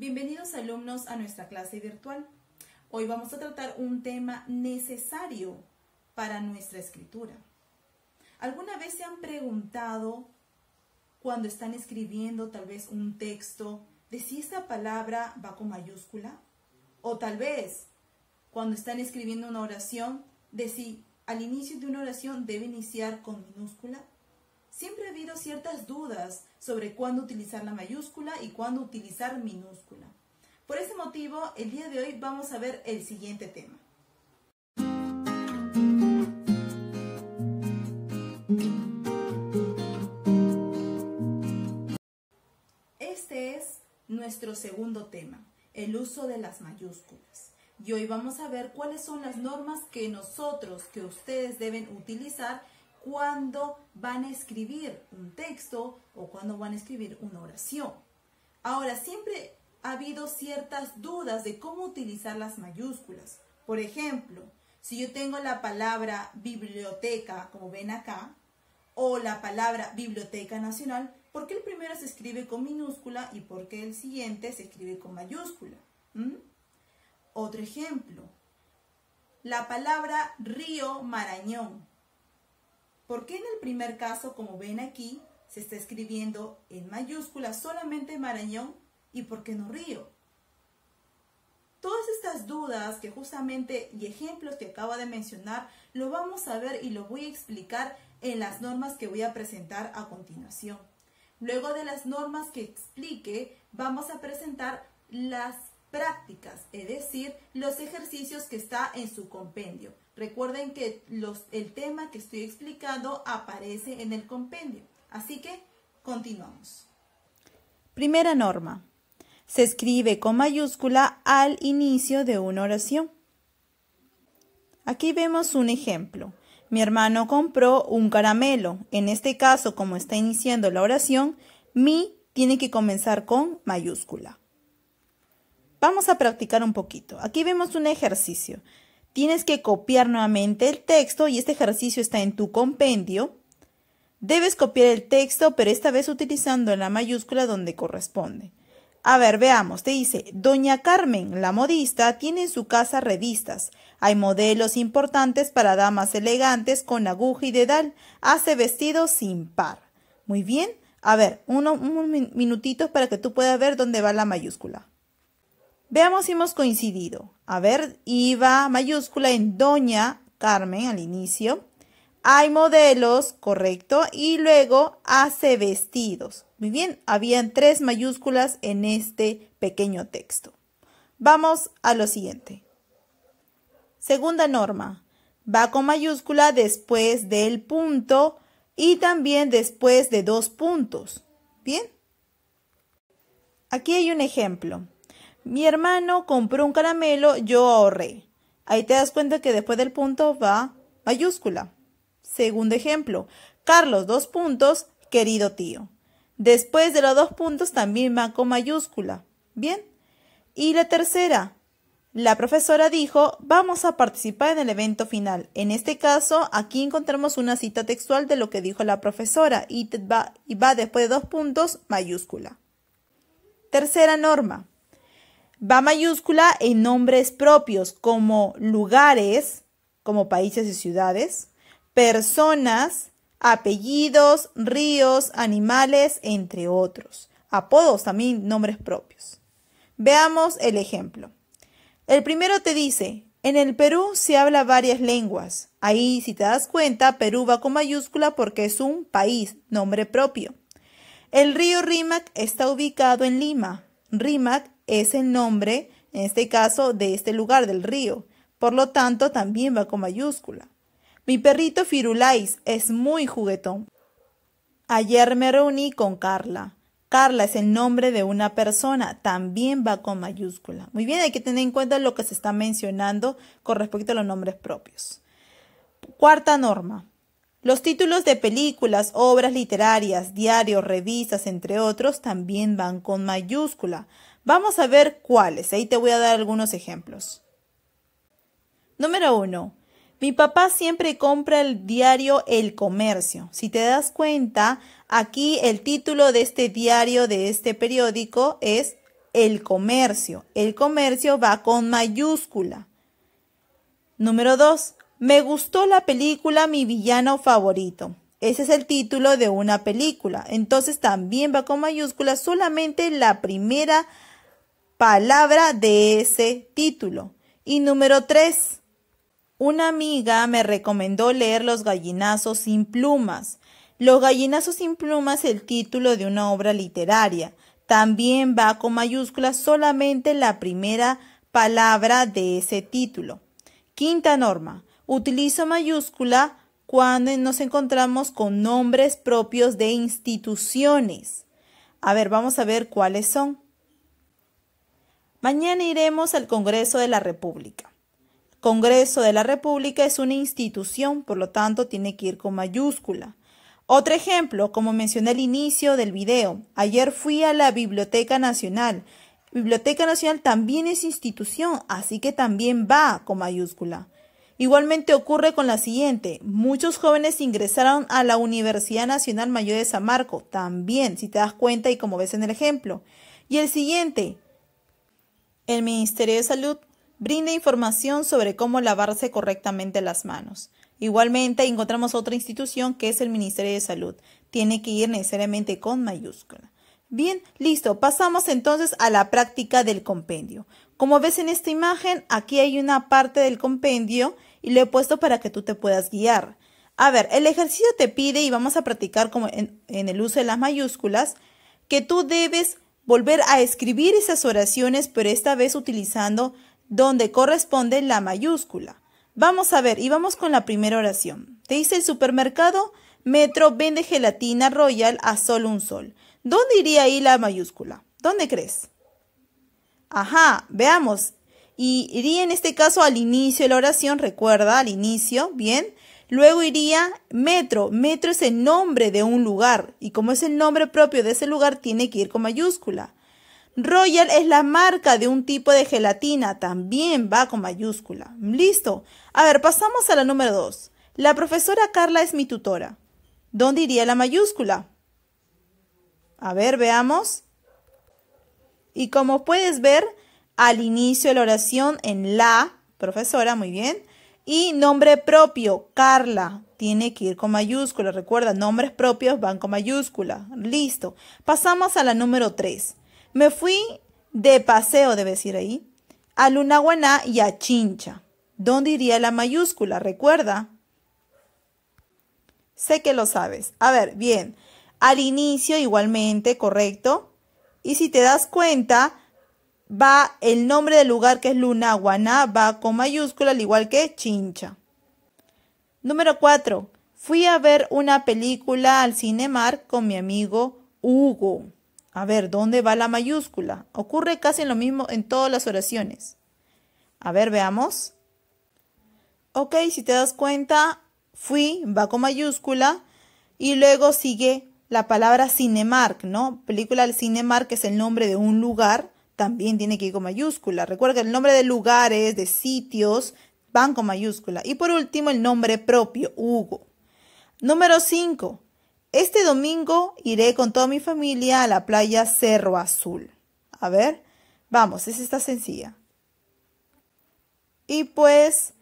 Bienvenidos alumnos a nuestra clase virtual. Hoy vamos a tratar un tema necesario para nuestra escritura. ¿Alguna vez se han preguntado cuando están escribiendo tal vez un texto de si esta palabra va con mayúscula? O tal vez cuando están escribiendo una oración de si al inicio de una oración debe iniciar con minúscula siempre ha habido ciertas dudas sobre cuándo utilizar la mayúscula y cuándo utilizar minúscula. Por ese motivo, el día de hoy vamos a ver el siguiente tema. Este es nuestro segundo tema, el uso de las mayúsculas. Y hoy vamos a ver cuáles son las normas que nosotros, que ustedes deben utilizar cuando van a escribir un texto o cuando van a escribir una oración. Ahora, siempre ha habido ciertas dudas de cómo utilizar las mayúsculas. Por ejemplo, si yo tengo la palabra biblioteca, como ven acá, o la palabra biblioteca nacional, ¿por qué el primero se escribe con minúscula y por qué el siguiente se escribe con mayúscula? ¿Mm? Otro ejemplo, la palabra río Marañón. ¿Por qué en el primer caso, como ven aquí, se está escribiendo en mayúscula solamente Marañón y por qué no Río? Todas estas dudas que justamente y ejemplos que acabo de mencionar lo vamos a ver y lo voy a explicar en las normas que voy a presentar a continuación. Luego de las normas que explique, vamos a presentar las prácticas, es decir, los ejercicios que está en su compendio. Recuerden que el tema que estoy explicando aparece en el compendio, así que continuamos. Primera norma. Se escribe con mayúscula al inicio de una oración. Aquí vemos un ejemplo. Mi hermano compró un caramelo. En este caso, como está iniciando la oración, mi tiene que comenzar con mayúscula. Vamos a practicar un poquito. Aquí vemos un ejercicio. Tienes que copiar nuevamente el texto y este ejercicio está en tu compendio. Debes copiar el texto, pero esta vez utilizando la mayúscula donde corresponde. A ver, veamos, te dice, Doña Carmen, la modista, tiene en su casa revistas. Hay modelos importantes para damas elegantes con aguja y dedal. Hace vestidos sin par. Muy bien. A ver, unos minutitos para que tú puedas ver dónde va la mayúscula. Veamos si hemos coincidido. A ver, IVA mayúscula en Doña Carmen al inicio. Hay modelos, correcto, y luego hace vestidos. Muy bien, habían tres mayúsculas en este pequeño texto. Vamos a lo siguiente. Segunda norma, va con mayúscula después del punto y también después de dos puntos. ¿Bien? Aquí hay un ejemplo. Mi hermano compró un caramelo, yo ahorré. Ahí te das cuenta que después del punto va mayúscula. Segundo ejemplo, Carlos, dos puntos, querido tío. Después de los dos puntos también va con mayúscula. Bien. Y la tercera, la profesora dijo, vamos a participar en el evento final. En este caso, aquí encontramos una cita textual de lo que dijo la profesora y va, y va después de dos puntos mayúscula. Tercera norma. Va mayúscula en nombres propios como lugares, como países y ciudades, personas, apellidos, ríos, animales, entre otros. Apodos también, nombres propios. Veamos el ejemplo. El primero te dice, en el Perú se habla varias lenguas. Ahí, si te das cuenta, Perú va con mayúscula porque es un país, nombre propio. El río Rímac está ubicado en Lima. Rímac es el nombre, en este caso, de este lugar, del río. Por lo tanto, también va con mayúscula. Mi perrito Firulais es muy juguetón. Ayer me reuní con Carla. Carla es el nombre de una persona, también va con mayúscula. Muy bien, hay que tener en cuenta lo que se está mencionando con respecto a los nombres propios. Cuarta norma. Los títulos de películas, obras literarias, diarios, revistas, entre otros, también van con mayúscula. Vamos a ver cuáles. Ahí te voy a dar algunos ejemplos. Número 1. Mi papá siempre compra el diario El Comercio. Si te das cuenta, aquí el título de este diario, de este periódico, es El Comercio. El Comercio va con mayúscula. Número 2. Me gustó la película Mi villano favorito. Ese es el título de una película. Entonces también va con mayúscula solamente la primera palabra de ese título. Y número tres. Una amiga me recomendó leer Los gallinazos sin plumas. Los gallinazos sin plumas es el título de una obra literaria. También va con mayúsculas solamente la primera palabra de ese título. Quinta norma. Utilizo mayúscula cuando nos encontramos con nombres propios de instituciones. A ver, vamos a ver cuáles son. Mañana iremos al Congreso de la República. Congreso de la República es una institución, por lo tanto tiene que ir con mayúscula. Otro ejemplo, como mencioné al inicio del video, ayer fui a la Biblioteca Nacional. Biblioteca Nacional también es institución, así que también va con mayúscula. Igualmente ocurre con la siguiente. Muchos jóvenes ingresaron a la Universidad Nacional Mayor de San Marco, también, si te das cuenta y como ves en el ejemplo. Y el siguiente, el Ministerio de Salud brinda información sobre cómo lavarse correctamente las manos. Igualmente, encontramos otra institución que es el Ministerio de Salud. Tiene que ir necesariamente con mayúscula. Bien, listo. Pasamos entonces a la práctica del compendio. Como ves en esta imagen, aquí hay una parte del compendio y lo he puesto para que tú te puedas guiar. A ver, el ejercicio te pide, y vamos a practicar como en, en el uso de las mayúsculas, que tú debes volver a escribir esas oraciones, pero esta vez utilizando donde corresponde la mayúscula. Vamos a ver y vamos con la primera oración. Te dice el supermercado Metro vende gelatina royal a solo un sol. ¿Dónde iría ahí la mayúscula? ¿Dónde crees? Ajá, veamos. Y iría en este caso al inicio de la oración, recuerda, al inicio, bien. Luego iría metro. Metro es el nombre de un lugar y como es el nombre propio de ese lugar tiene que ir con mayúscula. Royal es la marca de un tipo de gelatina, también va con mayúscula. Listo. A ver, pasamos a la número 2. La profesora Carla es mi tutora. ¿Dónde iría la mayúscula? A ver, veamos. Y como puedes ver, al inicio de la oración en la profesora, muy bien. Y nombre propio, Carla, tiene que ir con mayúscula. Recuerda, nombres propios van con mayúscula. Listo. Pasamos a la número 3. Me fui de paseo, debe decir ahí, a Lunaguaná y a Chincha. ¿Dónde iría la mayúscula? Recuerda. Sé que lo sabes. A ver, bien. Al inicio igualmente, correcto. Y si te das cuenta, va el nombre del lugar que es Lunaguaná, va con mayúscula, al igual que Chincha. Número 4. Fui a ver una película al cinemar con mi amigo Hugo. A ver, ¿dónde va la mayúscula? Ocurre casi lo mismo en todas las oraciones. A ver, veamos. Ok, si te das cuenta, fui va con mayúscula y luego sigue la palabra Cinemark, ¿no? Película al Cinemark que es el nombre de un lugar también tiene que ir con mayúscula. Recuerda que el nombre de lugares, de sitios, van con mayúscula. Y por último, el nombre propio, Hugo. Número 5. Este domingo iré con toda mi familia a la playa Cerro Azul. A ver, vamos, es esta sencilla. Y pues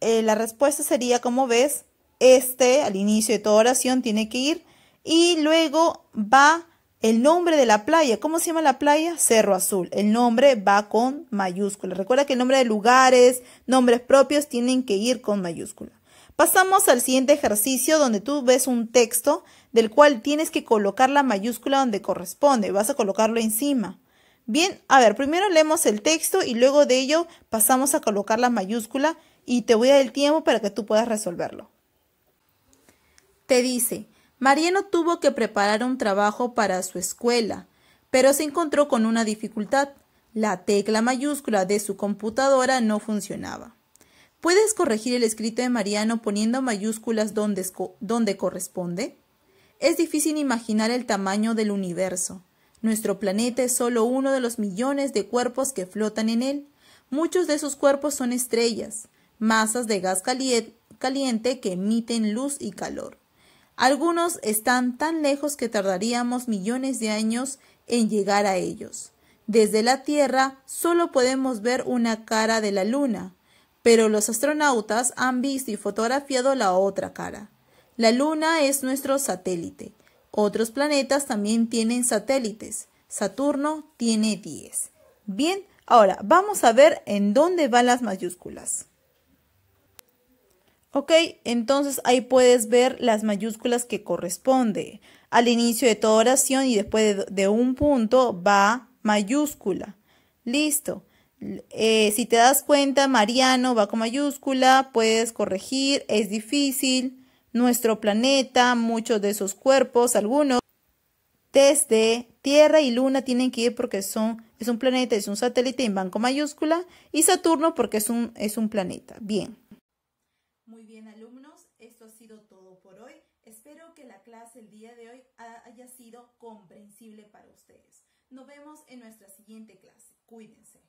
eh, la respuesta sería, como ves, este al inicio de toda oración tiene que ir y luego va el nombre de la playa, ¿cómo se llama la playa? Cerro Azul. El nombre va con mayúscula. Recuerda que el nombre de lugares, nombres propios tienen que ir con mayúscula. Pasamos al siguiente ejercicio donde tú ves un texto del cual tienes que colocar la mayúscula donde corresponde. Vas a colocarlo encima. Bien, a ver, primero leemos el texto y luego de ello pasamos a colocar la mayúscula y te voy a dar el tiempo para que tú puedas resolverlo. Te dice, Mariano tuvo que preparar un trabajo para su escuela, pero se encontró con una dificultad. La tecla mayúscula de su computadora no funcionaba. ¿Puedes corregir el escrito de Mariano poniendo mayúsculas donde, corresponde? Es difícil imaginar el tamaño del universo. Nuestro planeta es solo uno de los millones de cuerpos que flotan en él. Muchos de esos cuerpos son estrellas, masas de gas caliente que emiten luz y calor. Algunos están tan lejos que tardaríamos millones de años en llegar a ellos. Desde la Tierra solo podemos ver una cara de la Luna, pero los astronautas han visto y fotografiado la otra cara. La Luna es nuestro satélite. Otros planetas también tienen satélites. Saturno tiene 10. Bien, ahora vamos a ver en dónde van las mayúsculas. Ok, entonces ahí puedes ver las mayúsculas que corresponde. Al inicio de toda oración y después de, un punto va mayúscula. Listo. Eh, si te das cuenta, Mariano va con mayúscula, puedes corregir, es difícil. Nuestro planeta, muchos de esos cuerpos, algunos. Desde Tierra y Luna tienen que ir porque son, es un planeta, es un satélite en banco mayúscula. Y Saturno porque es un planeta. Bien. Muy bien alumnos, esto ha sido todo por hoy. Espero que la clase el día de hoy haya sido comprensible para ustedes. Nos vemos en nuestra siguiente clase. Cuídense.